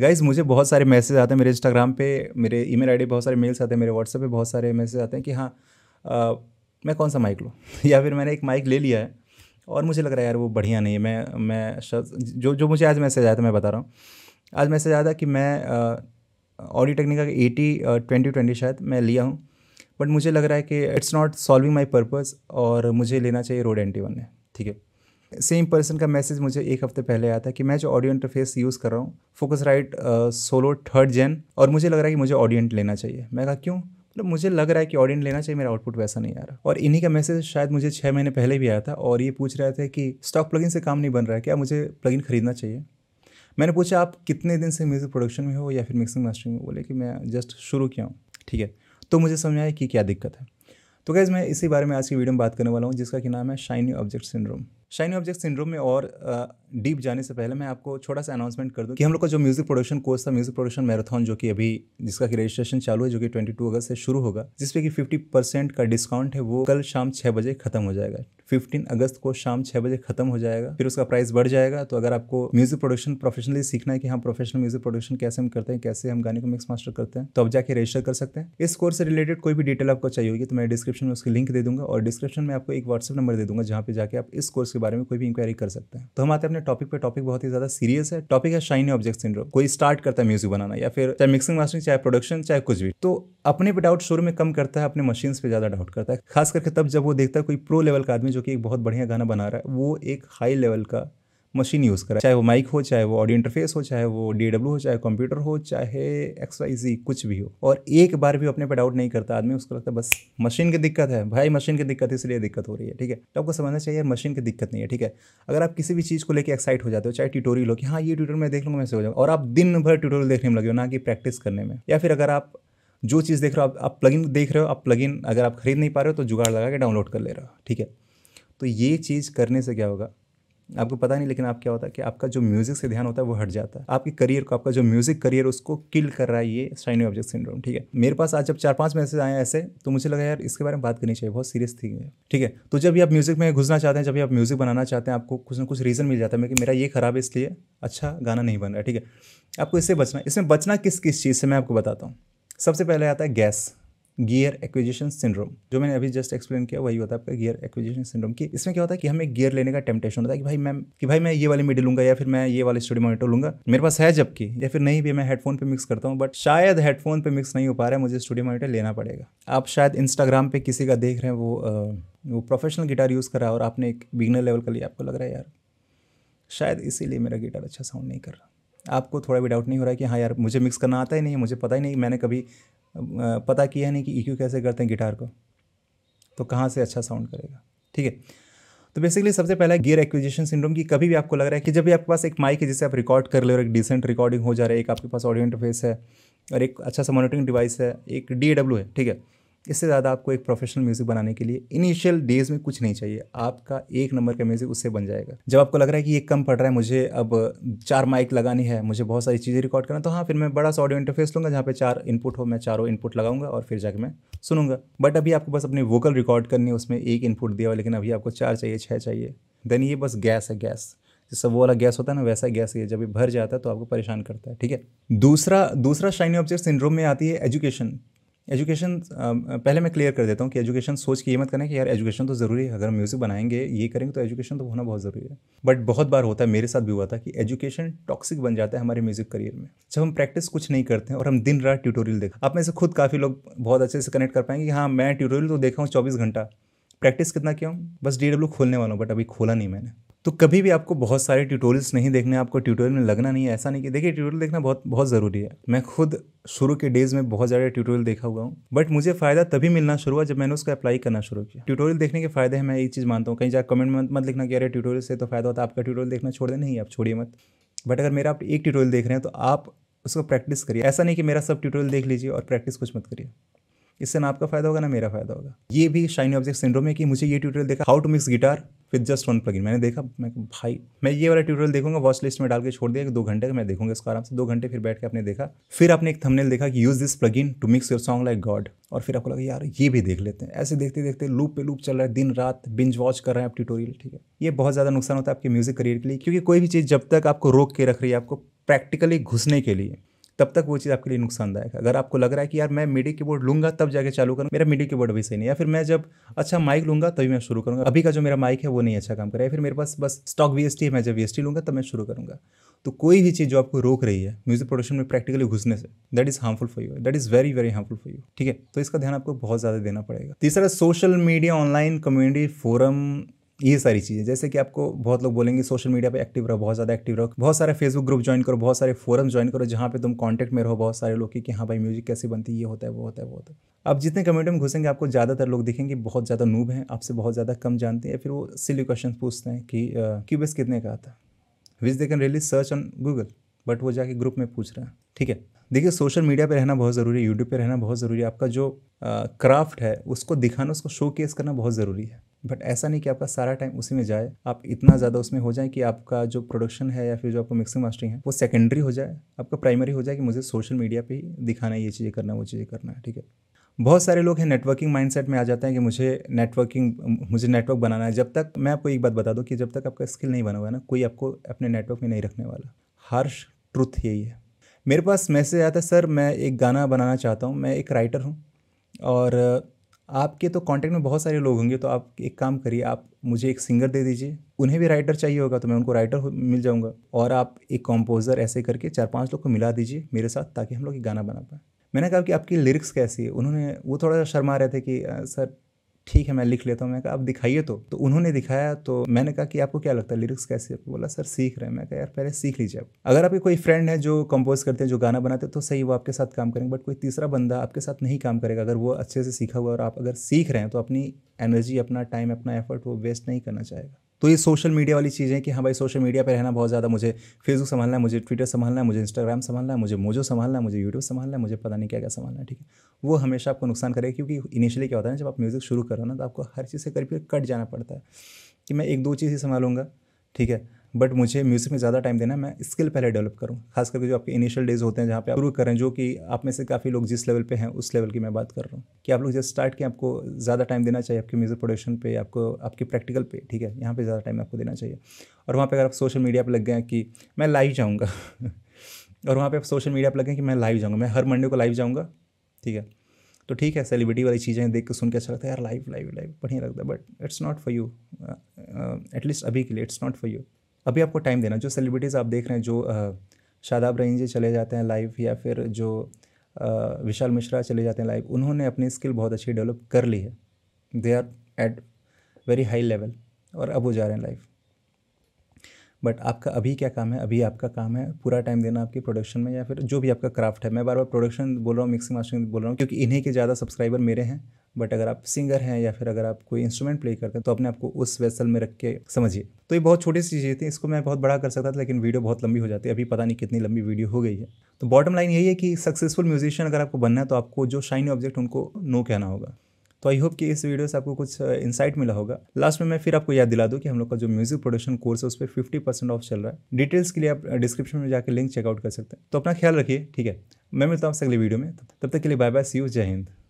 guys मुझे बहुत सारे मैसेज आते हैं मेरे इंस्टाग्राम पे मेरे ईमेल आईडी बहुत सारे मेल्स आते हैं मेरे व्हाट्सएप पे बहुत सारे मैसेज आते हैं कि हाँ आ, मैं कौन सा माइक लूँ या फिर मैंने एक माइक ले लिया है और मुझे लग रहा है यार वो बढ़िया नहीं है मैं मैं जो जो मुझे आज मैसेज आया था मैं बता रहा हूँ आज मैसेज आया था कि मैं ऑडियो टेक्निका के एटी ट्वेंटी ट्वेंटी शायद मैं लिया हूँ बट मुझे लग रहा है कि it's not solving my purpose और मुझे लेना चाहिए रोड एंटी वन है ठीक है सेम पर्सन का मैसेज मुझे एक हफ्ते पहले आया था कि मैं जो ऑडियो इंटरफेस यूज़ कर रहा हूँ Focusrite Solo third gen और मुझे लग रहा है कि मुझे ऑडियंट लेना चाहिए मैं कहा क्यों मतलब मुझे लग रहा है कि ऑडियंट लेना चाहिए मेरा आउटपुट वैसा नहीं आ रहा और इन्हीं का मैसेज शायद मुझे छः महीने पहले भी आया था और ये पूछ रहे थे कि स्टॉक प्लगिन से काम नहीं बन रहा है क्या मुझे प्लगिन खरीदना चाहिए मैंने पूछा आप कितने दिन से म्यूज़िक प्रोडक्शन में हो या फिर मिक्सिंग मास्टरिंग में बोले कि मैं जस्ट शुरू किया हूँ ठीक है तो मुझे समझ आया कि क्या दिक्कत है तो गैज़ मैं इसी बारे में आज की वीडियो में बात करने वाला हूँ जिसका कि नाम है shiny object syndrome shiny object syndrome में और डीप जाने से पहले मैं आपको छोटा सा अनाउंसमेंट कर दूँ कि हम लोग का जो म्यूज़िक प्रोडक्शन कोर्स था म्यूज़िक प्रोडक्शन मैराथन जो कि अभी जिसका कि रजिस्ट्रेशन चालू है जो कि 22 अगस्त से शुरू होगा जिसपे कि 50 परसेंट का डिस्काउंट है वो कल शाम छः बजे खत्म हो जाएगा फिफ्टीन अगस्त को शाम छह बजे खत्म हो जाएगा फिर उसका प्राइस बढ़ जाएगा तो अगर आपको म्यूजिक प्रोडक्शन प्रोफेशनली सीखना है कि हम प्रोफेशनल म्यूजिक प्रोडक्शन कैसे हम करते हैं कैसे हम गाने को मिक्स मास्टर करते हैं तो अब जाके रजिस्टर कर सकते हैं इस कोर्स से रिलेटेड कोई भी डिटेल आपको चाहिए होगी तो मैं डिस्क्रिप्शन में उसकी लिंक दे दूंगा और डिस्क्रिप्शन में आपको एक व्हाट्सअप नंबर दे दूंगा जहां पे जाकर आप इस कोर्स के बारे में कोई भी इंक्वायरी कर सकते हैं तो हम आते हैं अपने टॉपिक पर टॉपिक बहुत ही ज्यादा सीरियस है टॉपिक है शाइनी ऑब्जेक्ट सिंड्रोम कोई स्टार्ट करता है म्यूजिक बनाना या फिर चाहे मिक्सिंग मास्टरिंग चाहे प्रोडक्शन चाहे कुछ भी तो अपने पे डाउट शुरू में कम करता है अपने मशीन पे ज्यादा डाउट करता है खास करके तब जब वो देखता है कोई प्रो लेवल का आदमी जो कि एक बहुत बढ़िया गाना बना रहा है वो एक हाई लेवल का मशीन यूज़ करा चाहे वो माइक हो चाहे वो ऑडियो इंटरफेस हो चाहे वो डी हो चाहे कंप्यूटर हो चाहे एक्सवाईजी कुछ भी हो और एक बार भी अपने पर डाउट नहीं करता आदमी उसको लगता है बस मशीन की दिक्कत है भाई मशीन की दिक्कत इसलिए दिक्कत हो रही है ठीक है तो आपको समझना चाहिए मशीन की दिक्कत नहीं है ठीक है अगर आप किसी भी चीज़ को लेकर एक्साइट हो जाते हो चाहे ट्यूटोरियल हो कि हाँ ये ट्यूटोरियल मैं देख लूँगा मैं हो जाऊँगा और आप दिन भर ट्यूटोरियल देखने में लगे हो ना कि प्रैक्टिस करने में या फिर अगर आप जो चीज़ देख रहे हो आप, आप प्लगइन देख रहे हो आप प्लगइन अगर आप खरीद नहीं पा रहे हो तो जुगाड़ लगा के डाउनलोड कर ले रहे हो ठीक है तो ये चीज़ करने से क्या होगा आपको पता नहीं लेकिन आप क्या होता है कि आपका जो म्यूज़िक से ध्यान होता है वो हट जाता है आपके करियर को आपका जो म्यूज़िक करियर उसको किल कर रहा है ये शाइनी ऑब्जेक्ट सिंड्रोम ठीक है मेरे पास आज जब चार पांच मैसेज आए ऐसे तो मुझे लगा यार इसके बारे में बात करनी चाहिए बहुत सीरियस थी ठीक है तो जब भी आप म्यूज़िक में घुसना चाहते हैं जब भी आप म्यूज़िक बनाना चाहते हैं आपको कुछ ना कुछ रीज़न मिल जाता है कि मेरा ये खराब है इसलिए अच्छा गाना नहीं बन रहा है ठीक है आपको इससे बचना इसमें बचना किस किस चीज़ से मैं आपको बताता हूँ सबसे पहले आता है गैस गियर एक्विजिशन सिंड्रोम जो मैंने अभी जस्ट एक्सप्लेन किया वही होता है आपका गियर एक्विजिशन सिंड्रोम की इसमें क्या होता है कि हमें गियर लेने का टेम्पटेशन होता है कि भाई मैम कि भाई मैं ये वाली मिडी लूंगा या फिर मैं ये वाली स्टूडियो मॉनिटर लूंगा मेरे पास है जबकि या फिर नहीं भी मैं हेडफोन पर मिक्स करता हूँ बट शायद हेडफोन पर मिक्स नहीं हो पा रहा है मुझे स्टूडियो मॉनिटर लेना पड़ेगा आप शायद इंस्टाग्राम पर किसी का देख रहे हैं वो वो प्रोफेशनल गिटार यूज़ कर रहा है और आपने एक बिगनर लेवल का लिया आपको लग रहा है यार शायद इसीलिए मेरा गिटार अच्छा साउंड नहीं कर रहा आपको थोड़ा भी डाउट नहीं हो रहा है कि हाँ यार मुझे मिक्स करना आता ही नहीं है मुझे पता ही नहीं मैंने कभी पता किया है नहीं कि ई e कैसे करते हैं गिटार को तो कहाँ से अच्छा साउंड करेगा ठीक है तो बेसिकली सबसे पहला गियर एक्विजिशन सिंड्रोम की कभी भी आपको लग रहा है कि जब भी आपके पास एक माइक है जिसे आप रिकॉर्ड कर ले और एक डिसेंट रिकॉर्डिंग हो जा रहा है एक आपके पास ऑडियो इंटरफेस है और एक अच्छा सा मॉनिटरिंग डिवाइस है एक डी है ठीक है इससे ज़्यादा आपको एक प्रोफेशनल म्यूज़िक बनाने के लिए इनिशियल डेज में कुछ नहीं चाहिए आपका एक नंबर का म्यूज़िक उससे बन जाएगा जब आपको लग रहा है कि ये कम पड़ रहा है मुझे अब चार माइक लगानी है मुझे बहुत सारी चीज़ें रिकॉर्ड करना तो हाँ फिर मैं बड़ा सा ऑडियो इंटरफेस लूँगा जहाँ पे चार इनपुट हो मैं चारों इनपुट लगाऊंगा और फिर जाकर मैं सुनूंगा बट अभी आपको बस अपनी वोकल रिकॉर्ड करनी है उसमें एक इनपुट दिया हुआ लेकिन अभी आपको चार चाहिए छः चाहिए देन ये बस गैस है गैस जैसा वो वाला गैस होता है ना वैसा गैस ये जब ये भर जाता है तो आपको परेशान करता है ठीक है दूसरा दूसरा शाइनी ऑब्जेक्ट सिंड्रोम में आती है एजुकेशन एजुकेशन पहले मैं क्लियर कर देता हूँ कि एजुकेशन सोच के ये मत करना कि यार एजुकेशन तो ज़रूरी है अगर हम म्यूज़िक बनाएंगे ये करेंगे तो एजुकेशन तो होना बहुत ज़रूरी है बट बहुत बार होता है मेरे साथ भी हुआ था कि एजुकेशन टॉक्सिक बन जाता है हमारे म्यूज़िक करियर में जब हम प्रैक्टिस कुछ नहीं करते हैं और हम दिन रात ट्यूटोरियल देखें आप में से खुद काफ़ी लोग बहुत अच्छे से कनेक्ट कर पाएंगे कि हाँ मैं ट्यूटोरियल तो देखा हूँ चौबीस घंटा प्रैक्टिस कितना किया हूँ बस डी खोलने वाला हूँ बट अभी खोला नहीं मैंने तो कभी भी आपको बहुत सारे ट्यूटोरियल्स नहीं देखने आपको ट्यूटोरियल में लगना नहीं है ऐसा नहीं कि देखिए ट्यूटोरियल देखना बहुत बहुत ज़रूरी है मैं खुद शुरू के डेज़ में बहुत ज़्यादा ट्यूटोरियल देखा हुआ हूँ बट मुझे फ़ायदा तभी मिलना शुरू हुआ जब मैंने उसका अप्लाई करना शुरू किया ट्यूटोरियल देखने के फायदे हैं मैं एक चीज़ मानता हूँ कहीं जाकर कमेंट मत मत लिखना कि अरे ट्यूटोरियल से तो फ़ायदा होता है आपका ट्यूटोरियल देखना छोड़ दे नहीं आप छोड़िए मत बट अगर मेरा आप एक ट्यूटोरियल देख रहे हैं तो आप उसको प्रैक्टिस करिए ऐसा नहीं कि मेरा सब ट्यूटोरियल देख लीजिए और प्रैक्टिस कुछ मत करिए इससे ना आपका फायदा होगा ना मेरा फायदा होगा ये भी शाइनी ऑब्जेक्ट सिंड्रोम है कि मुझे ये ट्यूटोरियल देखा how to mix guitar with just one plugin मैंने देखा मैं भाई मैं ये वाला ट्यूटोरियल देखूंगा वॉच लिस्ट में डाल के छोड़ दिया कि दो घंटे का मैं देखूंगा इसको आराम से दो घंटे फिर बैठ के आपने देखा फिर आपने एक थंबनेल देखा कि use this plugin to mix your song like god और फिर आपको लगा यार ये भी देख लेते हैं ऐसे देखते देखते लूप पे लूप चल रहा है दिन रात बिंज वॉच कर रहे हैं आप ट्यूटोरियल ठीक है ये बहुत ज़्यादा नुकसान होता है आपके म्यूज़िक करियर के लिए क्योंकि कोई भी चीज़ जब तक आपको रोक के रख रही है आपको प्रैक्टिकली घुसने के लिए तब तक वो चीज़ आपके लिए नुकसानदायक है अगर आपको लग रहा है कि यार मैं की कीबोर्ड लूँगा तब जाके चालू करूँगा मेरा की कीबोर्ड भी सही नहीं या फिर मैं जब अच्छा माइक लूँगा तभी मैं शुरू करूँगा अभी का जो मेरा माइक है वो नहीं अच्छा काम है फिर मेरे पास बस स्टॉक वी है मैं जब वी लूँगा तब मैं शुरू करूँगा तो कोई भी चीज़ जो आपको रोक रही है म्यूजिक प्रोडक्शन में प्रैक्टिकली घुसने से that is harmful for you that is very very harmful for you ठीक है तो इसका ध्यान आपको बहुत ज़्यादा देना पड़ेगा तीसरा social media online community forum ये सारी चीज़ें जैसे कि आपको बहुत लोग बोलेंगे सोशल मीडिया पे एक्टिव रहो बहुत ज़्यादा एक्टिव रहो बहुत सारे फेसबुक ग्रुप ज्वाइन करो बहुत सारे फोरम ज्वाइन करो जहाँ पे तुम कांटेक्ट में रहो बहुत सारे लोग कि हाँ भाई म्यूजिक कैसे बनती है ये होता है वो होता है वो होता है अब जितने कम्युनिटी में घुसेंगे आपको ज़्यादातर लोग दिखेंगे बहुत ज़्यादा नूब हैं आपसे बहुत ज़्यादा कम जानते हैं फिर वो सिली क्वेश्चन पूछते हैं कि क्यूबेस कितने का आता है which they can really search on Google but वो जाके ग्रुप में पूछ रहे हैं ठीक है देखिए सोशल मीडिया पे रहना बहुत ज़रूरी है यूट्यूब पे रहना बहुत ज़रूरी है आपका जो क्राफ्ट है उसको दिखाना उसको शो करना बहुत ज़रूरी है बट ऐसा नहीं कि आपका सारा टाइम उसी में जाए आप इतना ज़्यादा उसमें हो जाए कि आपका जो प्रोडक्शन है या फिर जो आपका मिक्सिंग मास्टरिंग है वो सेकेंडरी हो जाए आपका प्राइमरी हो जाए कि मुझे सोशल मीडिया पर ही दिखाना है ये चीज़ें करना वो चीज़ें करना है ठीक है बहुत सारे लोग हैं नेटवर्किंग माइंडसेट में आ जाते हैं कि मुझे नेटवर्किंग मुझे नेटवर्क बनाना है जब तक मैं आपको एक बात बता दूं कि जब तक आपका स्किल नहीं बना हुआ है ना कोई आपको अपने नेटवर्क में नहीं रखने वाला हार्श ट्रुथ यही है मेरे पास मैसेज आता है सर मैं एक गाना बनाना चाहता हूँ मैं एक राइटर हूँ और आपके तो कांटेक्ट में बहुत सारे लोग होंगे तो आप एक काम करिए आप मुझे एक सिंगर दे दीजिए उन्हें भी राइटर चाहिए होगा तो मैं उनको राइटर मिल जाऊंगा और आप एक कंपोज़र ऐसे करके चार पांच लोग को मिला दीजिए मेरे साथ ताकि हम लोग एक गाना बना पाएँ मैंने कहा कि आपकी लिरिक्स कैसी है उन्होंने वो थोड़ा सा शर्मा रहे थे कि सर ठीक है मैं लिख लेता हूँ मैं कहा आप दिखाइए तो तो उन्होंने दिखाया तो मैंने कहा कि आपको क्या लगता है लिरिक्स कैसे बोला सर सीख रहे हैं मैं कहा यार पहले सीख लीजिए आप अगर आपके कोई फ्रेंड है जो कंपोज करते हैं जो गाना बनाते हैं तो सही वो आपके साथ काम करेंगे बट कोई तीसरा बंदा आपके साथ नहीं काम करेगा अगर वो अच्छे से सीखा हुआ और आप अगर सीख रहे हैं तो अपनी एनर्जी अपना टाइम अपना एफर्ट वो वेस्ट नहीं करना चाहेगा तो ये सोशल मीडिया वाली चीज़ें कि हाँ भाई सोशल मीडिया पर रहना बहुत ज़्यादा मुझे फेसबुक संभालना है मुझे ट्विटर संभालना है मुझे इंस्टाग्राम संभालना है मुझे मोजो संभालना है मुझे यूट्यूब संभालना है मुझे पता नहीं क्या क्या संभालना है ठीक है वो हमेशा आपको नुकसान करेगा क्योंकि इनिशियली क्या होता है ना जब आप म्यूज़िक शुरू करो ना तो आपको हर चीज़ से करीब कट जाना पड़ता है कि मैं एक दो चीज़ ही संभालूंगा ठीक है बट मुझे म्यूज़िक में ज़्यादा टाइम देना मैं स्किल पहले डेवलप करूँ खास करके जो आपके इनिशियल डेज होते हैं जहाँ पे आप शुरू करें जो कि आप में से काफ़ी लोग जिस लेवल पे हैं उस लेवल की मैं बात कर रहा हूँ कि आप लोग जैसे स्टार्ट किए आपको ज़्यादा टाइम देना चाहिए आपके म्यूज़िक प्रोडक्शन पे आपको आपके प्रैक्टिकल पे ठीक है यहाँ पर ज़्यादा टाइम आपको देना चाहिए और वहाँ पर अगर आप सोशल मीडिया पर लग गए कि मैं लाइव जाऊँगा और वहाँ पर आप सोशल मीडिया पर लग गए कि मैं लाइव जाऊँगा मैं हर मंडे को लाइव जाऊँगा ठीक है तो ठीक है सेलिब्रिटी वाली चीज़ें देख के सुन के अच्छा लगता है यार लाइव लाइव लाइव बढ़िया लगता है but it's not for you at least अभी के लिए इट्स नॉट फॉर यू अभी आपको टाइम देना जो सेलिब्रिटीज़ आप देख रहे हैं जो शादाब रहीम जी चले जाते हैं लाइव या फिर जो विशाल मिश्रा चले जाते हैं लाइव उन्होंने अपनी स्किल बहुत अच्छी डेवलप कर ली है they are at very high level और अब वो जा रहे हैं लाइफ बट आपका अभी क्या काम है अभी आपका काम है पूरा टाइम देना आपकी प्रोडक्शन में या फिर जो भी आपका क्राफ्ट है मैं बार बार प्रोडक्शन बोल रहा हूँ मिक्सिंग मास्टरिंग बोल रहा हूँ क्योंकि इन्हीं के ज़्यादा सब्सक्राइबर मेरे हैं बट अगर आप सिंगर हैं या फिर अगर आप कोई इंस्ट्रूमेंट प्ले करते हैं तो अपने आपको उस वेसल में रख के समझिए तो ये बहुत छोटी सी चीज़ें थी इसको मैं बहुत बड़ा कर सकता था लेकिन वीडियो बहुत लंबी हो जाती है अभी पता नहीं कितनी लंबी वीडियो हो गई है तो बॉटम लाइन यही है कि सक्सेसफुल म्यूजिशियन अगर आपको बनना है तो आपको जो शाइनी ऑब्जेक्ट उनको नो कहना होगा तो आई होप कि इस वीडियो से आपको कुछ इंसाइट मिला होगा लास्ट में मैं फिर आपको याद दिला दूँ कि हम लोग का जो म्यूजिक प्रोडक्शन कोर्स है उस पर फिफ्टी परसेंट ऑफ चल रहा है डिटेल्स के लिए आप डिस्क्रिप्शन में जाकर लिंक चेकआउट कर सकते हैं तो अपना ख्याल रखिए ठीक है मैं मिलता हूँ आपसे अगले वीडियो में तब तक के लिए बाय बाय सी यू जय हिंद